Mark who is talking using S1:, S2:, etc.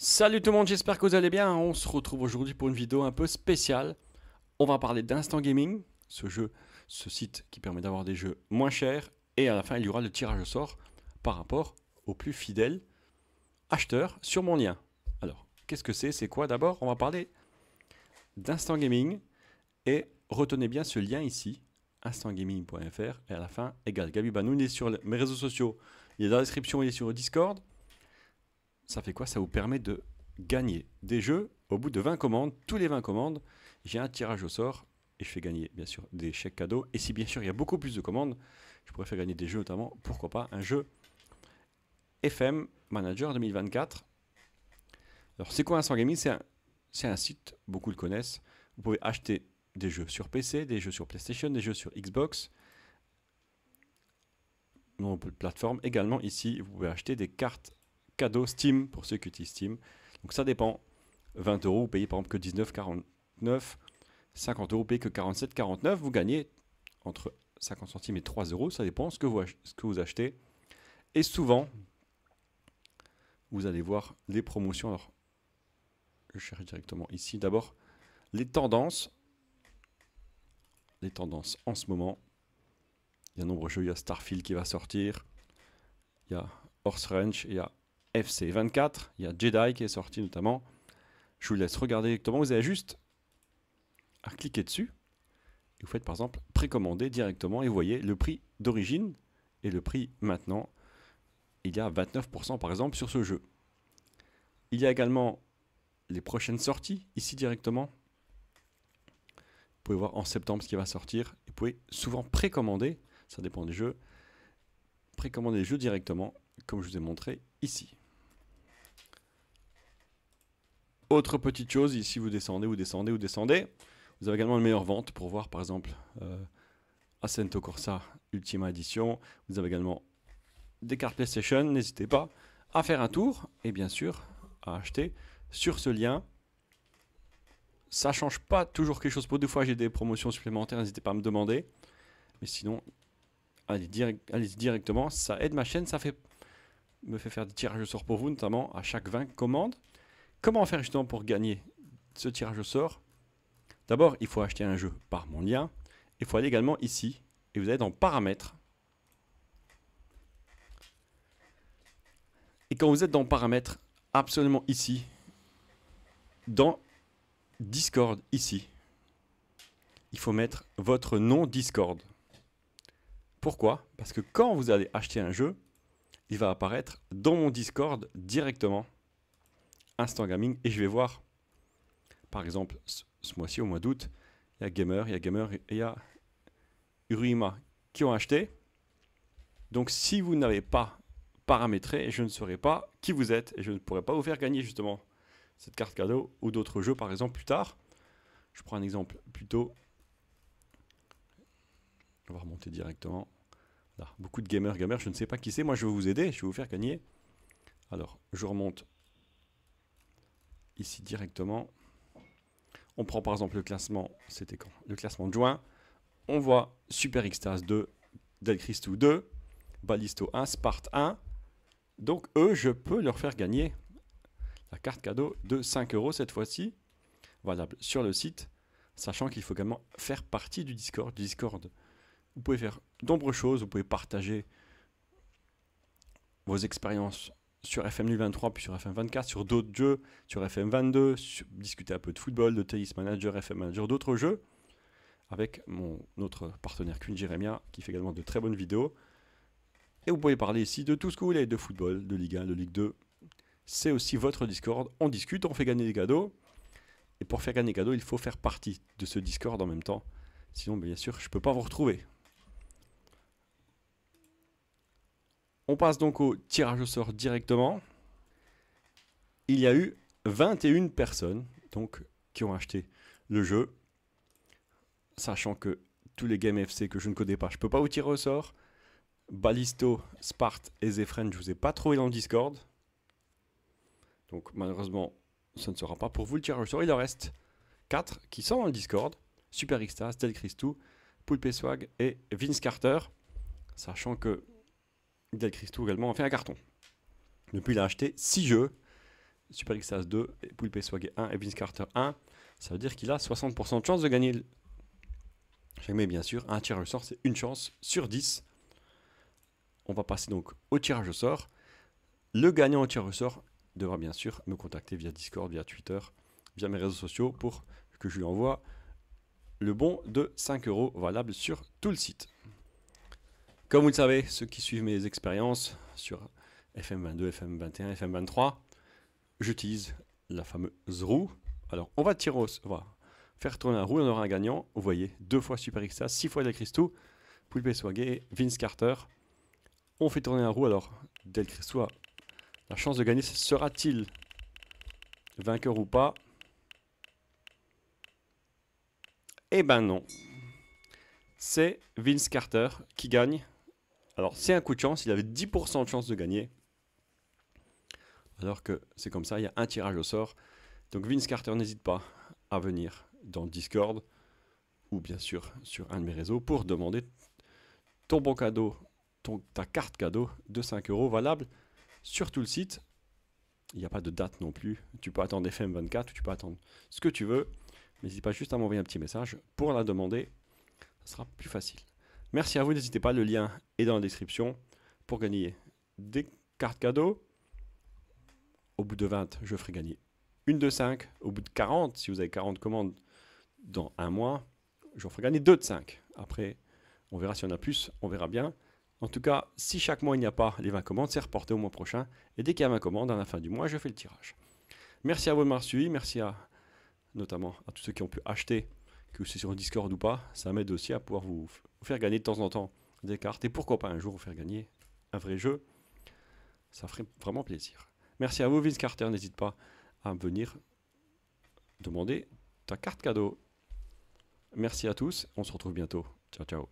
S1: Salut tout le monde, j'espère que vous allez bien. On se retrouve aujourd'hui pour une vidéo un peu spéciale. On va parler d'Instant Gaming, ce jeu, ce site qui permet d'avoir des jeux moins chers. Et à la fin, il y aura le tirage au sort par rapport aux plus fidèles acheteurs sur mon lien. Alors, qu'est-ce que c'est C'est quoi d'abord On va parler d'Instant Gaming. Et retenez bien ce lien ici, instantgaming.fr. Et à la fin, égal, Gabi il est sur mes réseaux sociaux. Il est dans la description, il est sur le Discord ça fait quoi Ça vous permet de gagner des jeux au bout de 20 commandes. Tous les 20 commandes, j'ai un tirage au sort et je fais gagner, bien sûr, des chèques cadeaux. Et si, bien sûr, il y a beaucoup plus de commandes, je pourrais faire gagner des jeux, notamment, pourquoi pas, un jeu FM Manager 2024. Alors, c'est quoi un Gaming C'est un, site, beaucoup le connaissent. Vous pouvez acheter des jeux sur PC, des jeux sur PlayStation, des jeux sur Xbox. Donc plateforme. Également, ici, vous pouvez acheter des cartes cadeau Steam pour ceux qui utilisent Steam. Donc ça dépend. 20 euros, vous payez par exemple que 19,49. 50 euros, vous payez que 47,49. Vous gagnez entre 50 centimes et 3 euros. Ça dépend ce que vous, achetez. Et souvent, vous allez voir les promotions. Alors, je cherche directement ici. D'abord, les tendances. Les tendances en ce moment. Il y a nombreux jeux. Il y a Starfield qui va sortir. Il y a Horse Ranch. Il y a FC 24. Il y a Jedi qui est sorti notamment. Je vous laisse regarder directement. Vous avez juste à cliquer dessus. vous faites par exemple précommander directement et vous voyez le prix d'origine et le prix maintenant. Il y a 29% par exemple sur ce jeu. Il y a également les prochaines sorties ici directement. Vous pouvez voir en septembre ce qui va sortir. Et vous pouvez souvent précommander, ça dépend du jeux, précommander les jeux directement comme je vous ai montré ici. Autre petite chose, ici vous descendez, vous descendez, vous descendez. Vous avez également une meilleure vente pour voir par exemple euh, Ascento Corsa Ultima Edition. Vous avez également des cartes PlayStation. N'hésitez pas à faire un tour et bien sûr à acheter sur ce lien. Ça change pas toujours quelque chose pour deux fois. J'ai des promotions supplémentaires, n'hésitez pas à me demander. Mais sinon, allez, direct, directement. Ça aide ma chaîne, ça me fait faire des tirages au sort pour vous, notamment à chaque 20 commandes. Comment faire justement pour gagner ce tirage au sort D'abord, il faut acheter un jeu par mon lien. Il faut aller également ici et vous allez dans paramètres. Et quand vous êtes dans paramètres, absolument ici, dans Discord ici, il faut mettre votre nom Discord. Pourquoi Parce que quand vous allez acheter un jeu, il va apparaître dans mon Discord directement. Instant Gaming et je vais voir, par exemple, ce, mois-ci, au mois d'août, il y a Gamer, il y a Gamer et il y a Urima qui ont acheté. Donc si vous n'avez pas paramétré, je ne saurais pas qui vous êtes et je ne pourrais pas vous faire gagner justement cette carte cadeau ou d'autres jeux par exemple plus tard. Je prends un exemple plutôt. On va remonter directement. beaucoup de gamers, gamers, je ne sais pas qui c'est. Moi, je vais vous aider, je vais vous faire gagner. Alors, je remonte ici directement. On prend par exemple le classement, c'était quand Le classement de juin. On voit Super Extase 2, Del Cristo 2, Ballisto 1, Sparte 1. Donc eux, je peux leur faire gagner la carte cadeau de 5 euros cette fois-ci, valable sur le site, sachant qu'il faut également faire partie du Discord. Discord, vous pouvez faire d'nombreuses choses, vous pouvez partager vos expériences sur FM23 puis sur FM24, sur d'autres jeux, sur FM22, discuter un peu de football, de tennis manager, FM manager, d'autres jeux, avec mon autre partenaire Queen Jeremia, qui fait également de très bonnes vidéos. Et vous pouvez parler ici de tout ce que vous voulez, de football, de Ligue 1, de Ligue 2. C'est aussi votre Discord, on discute, on fait gagner des cadeaux. Et pour faire gagner des cadeaux, il faut faire partie de ce Discord en même temps. Sinon, bien sûr, je ne peux pas vous retrouver. On passe donc au tirage au sort directement. Il y a eu 21 personnes donc, qui ont acheté le jeu. Sachant que tous les games FC que je ne connais pas, je ne peux pas vous tirer au sort. Balisto, Sparte et Zefren, je ne vous ai pas trouvé dans le Discord. Donc malheureusement, ça ne sera pas pour vous le tirage au sort. Il en reste 4 qui sont dans le Discord. Super Xtas, Del Christou, Poulpe Swag et Vince Carter. Sachant que Del Cristo également en fait un carton. Depuis, il a acheté 6 jeux Super xs 2, Poulpe Swag 1 et Vince Carter 1. Ça veut dire qu'il a 60% de chance de gagner. Jamais, bien sûr, un tirage au sort, c'est une chance sur 10. On va passer donc au tirage au sort. Le gagnant au tirage au sort devra bien sûr me contacter via Discord, via Twitter, via mes réseaux sociaux pour que je lui envoie le bon de 5 euros valable sur tout le site. Comme vous le savez, ceux qui suivent mes expériences sur FM22, FM21, FM23, j'utilise la fameuse roue. Alors, on va tirer, faire tourner la roue, on aura un gagnant. Vous voyez, deux fois Super six fois Del Cristo, Poulpe Swagé, Vince Carter. On fait tourner la roue, alors Del Cristo a la chance de gagner. Sera-t-il vainqueur ou pas Eh ben non. C'est Vince Carter qui gagne. Alors, c'est un coup de chance, il avait 10% de chance de gagner. Alors que c'est comme ça, il y a un tirage au sort. Donc, Vince Carter n'hésite pas à venir dans Discord ou bien sûr sur un de mes réseaux pour demander ton bon cadeau, ton, ta carte cadeau de 5 euros valable sur tout le site. Il n'y a pas de date non plus. Tu peux attendre FM24, tu peux attendre ce que tu veux. N'hésite pas juste à m'envoyer un petit message pour la demander. Ce sera plus facile. Merci à vous, n'hésitez pas, le lien est dans la description pour gagner des cartes cadeaux. Au bout de 20, je ferai gagner une de 5. Au bout de 40, si vous avez 40 commandes dans un mois, je ferai gagner deux de 5. Après, on verra si on a plus, on verra bien. En tout cas, si chaque mois il n'y a pas les 20 commandes, c'est reporté au mois prochain. Et dès qu'il y a 20 commandes, à la fin du mois, je fais le tirage. Merci à vous de m'avoir suivi. Merci à, notamment à tous ceux qui ont pu acheter, que c'est sur Discord ou pas. Ça m'aide aussi à pouvoir vous vous faire gagner de temps en temps des cartes, et pourquoi pas un jour vous faire gagner un vrai jeu, ça ferait vraiment plaisir. Merci à vous, Vince Carter, n'hésite pas à venir demander ta carte cadeau. Merci à tous, on se retrouve bientôt. Ciao, ciao.